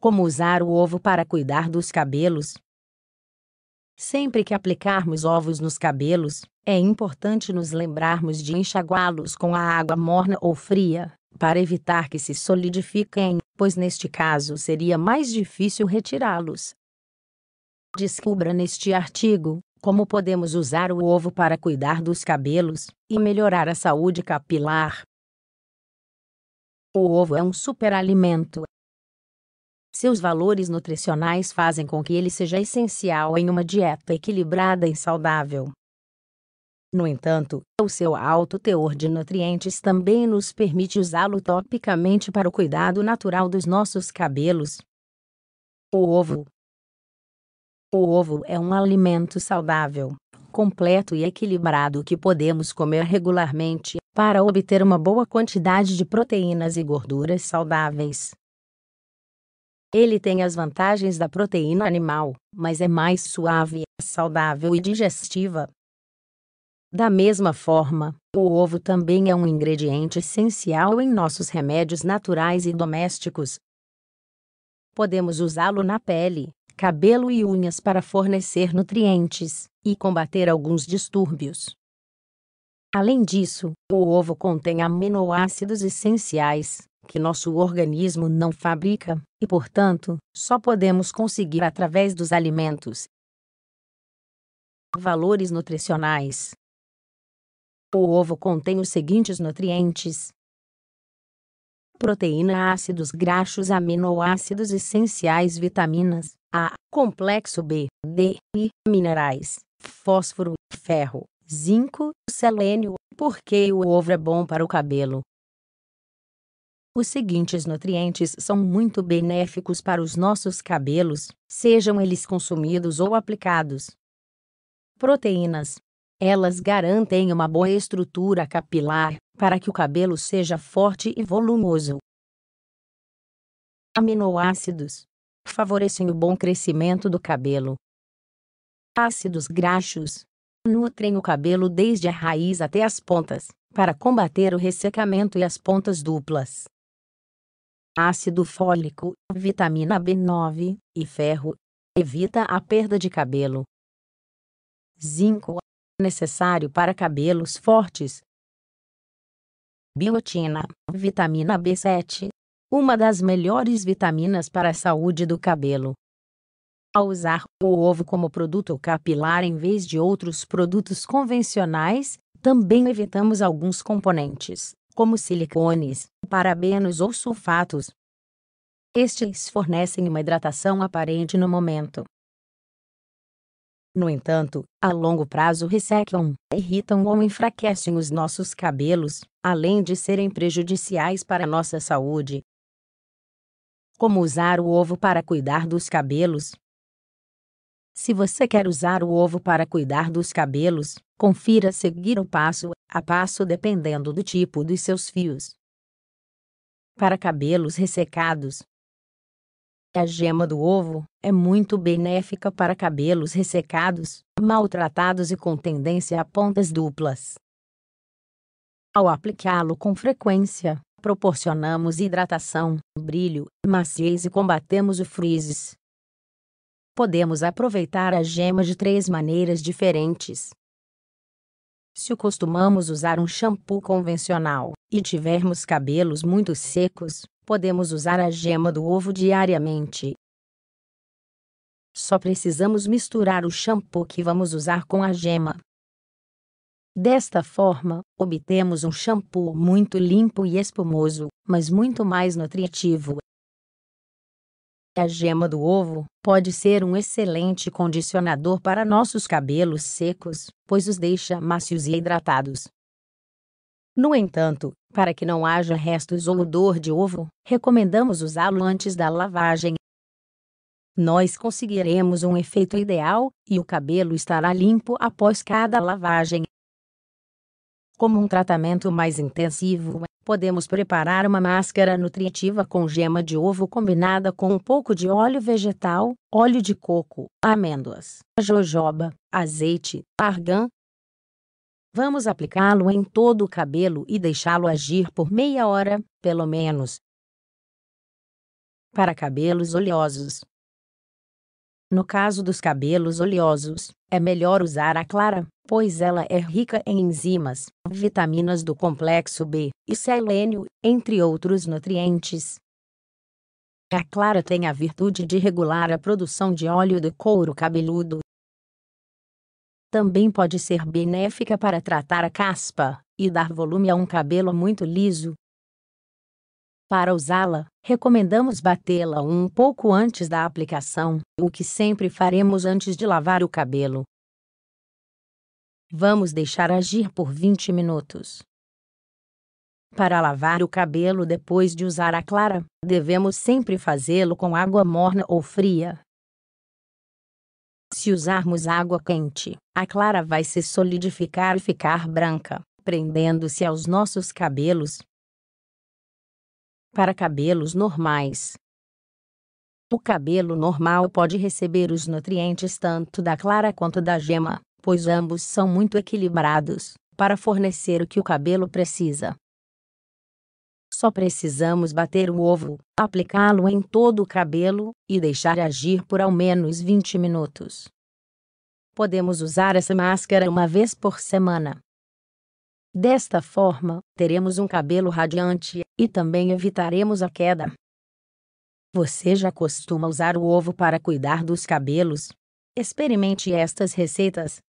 Como usar o ovo para cuidar dos cabelos? Sempre que aplicarmos ovos nos cabelos, é importante nos lembrarmos de enxaguá-los com a água morna ou fria, para evitar que se solidifiquem, pois neste caso seria mais difícil retirá-los. Descubra neste artigo como podemos usar o ovo para cuidar dos cabelos e melhorar a saúde capilar. O ovo é um superalimento seus valores nutricionais fazem com que ele seja essencial em uma dieta equilibrada e saudável. No entanto, o seu alto teor de nutrientes também nos permite usá-lo topicamente para o cuidado natural dos nossos cabelos. O ovo. O ovo é um alimento saudável, completo e equilibrado que podemos comer regularmente para obter uma boa quantidade de proteínas e gorduras saudáveis. Ele tem as vantagens da proteína animal, mas é mais suave, saudável e digestiva. Da mesma forma, o ovo também é um ingrediente essencial em nossos remédios naturais e domésticos. Podemos usá-lo na pele, cabelo e unhas para fornecer nutrientes e combater alguns distúrbios. Além disso, o ovo contém aminoácidos essenciais, que nosso organismo não fabrica, e, portanto, só podemos conseguir através dos alimentos. Valores nutricionais: O ovo contém os seguintes nutrientes: proteína, ácidos graxos, aminoácidos essenciais, vitaminas A, complexo B, D e minerais, fósforo, ferro, zinco, selênio. Por que o ovo é bom para o cabelo? Os seguintes nutrientes são muito benéficos para os nossos cabelos, sejam eles consumidos ou aplicados. Proteínas. Elas garantem uma boa estrutura capilar para que o cabelo seja forte e volumoso. Aminoácidos. Favorecem o bom crescimento do cabelo. Ácidos graxos. Nutrem o cabelo desde a raiz até as pontas, para combater o ressecamento e as pontas duplas ácido fólico, vitamina B9 e ferro. Evita a perda de cabelo. Zinco é necessário para cabelos fortes. Biotina, vitamina B7, uma das melhores vitaminas para a saúde do cabelo. Ao usar o ovo como produto capilar em vez de outros produtos convencionais, também evitamos alguns componentes, como silicones, parabenos ou sulfatos. Estes fornecem uma hidratação aparente no momento. No entanto, a longo prazo ressecam, irritam ou enfraquecem os nossos cabelos, além de serem prejudiciais para a nossa saúde. Como usar o ovo para cuidar dos cabelos? Se você quer usar o ovo para cuidar dos cabelos, confira seguir o passo a passo dependendo do tipo dos seus fios para cabelos ressecados. A gema do ovo é muito benéfica para cabelos ressecados, maltratados e com tendência a pontas duplas. Ao aplicá-lo com frequência, proporcionamos hidratação, brilho, maciez e combatemos o frizz. Podemos aproveitar a gema de três maneiras diferentes. Se costumamos usar um shampoo convencional e tivermos cabelos muito secos, podemos usar a gema do ovo diariamente. Só precisamos misturar o shampoo que vamos usar com a gema. Desta forma, obtemos um shampoo muito limpo e espumoso, mas muito mais nutritivo a gema do ovo pode ser um excelente condicionador para nossos cabelos secos, pois os deixa macios e hidratados. No entanto, para que não haja restos ou odor de ovo, recomendamos usá-lo antes da lavagem. Nós conseguiremos um efeito ideal e o cabelo estará limpo após cada lavagem. Como um tratamento mais intensivo, Podemos preparar uma máscara nutritiva com gema de ovo combinada com um pouco de óleo vegetal, óleo de coco, amêndoas, jojoba, azeite, argan. Vamos aplicá-lo em todo o cabelo e deixá-lo agir por meia hora, pelo menos. Para cabelos oleosos. No caso dos cabelos oleosos, é melhor usar a clara, pois ela é rica em enzimas, vitaminas do complexo B e selênio, entre outros nutrientes. A clara tem a virtude de regular a produção de óleo do couro cabeludo. Também pode ser benéfica para tratar a caspa e dar volume a um cabelo muito liso. Para usá-la, recomendamos batê-la um pouco antes da aplicação, o que sempre faremos antes de lavar o cabelo, Vamos deixar agir por 20 minutos. Para lavar o cabelo depois de usar a clara, devemos sempre fazê-lo com água morna ou fria. Se usarmos água quente, a clara vai se solidificar e ficar branca, prendendo-se aos nossos cabelos. Para cabelos normais, o cabelo normal pode receber os nutrientes tanto da clara quanto da gema pois ambos são muito equilibrados para fornecer o que o cabelo precisa. Só precisamos bater o ovo, aplicá-lo em todo o cabelo e deixar agir por ao menos 20 minutos. Podemos usar essa máscara uma vez por semana. Desta forma, teremos um cabelo radiante e também evitaremos a queda. Você já costuma usar o ovo para cuidar dos cabelos? Experimente estas receitas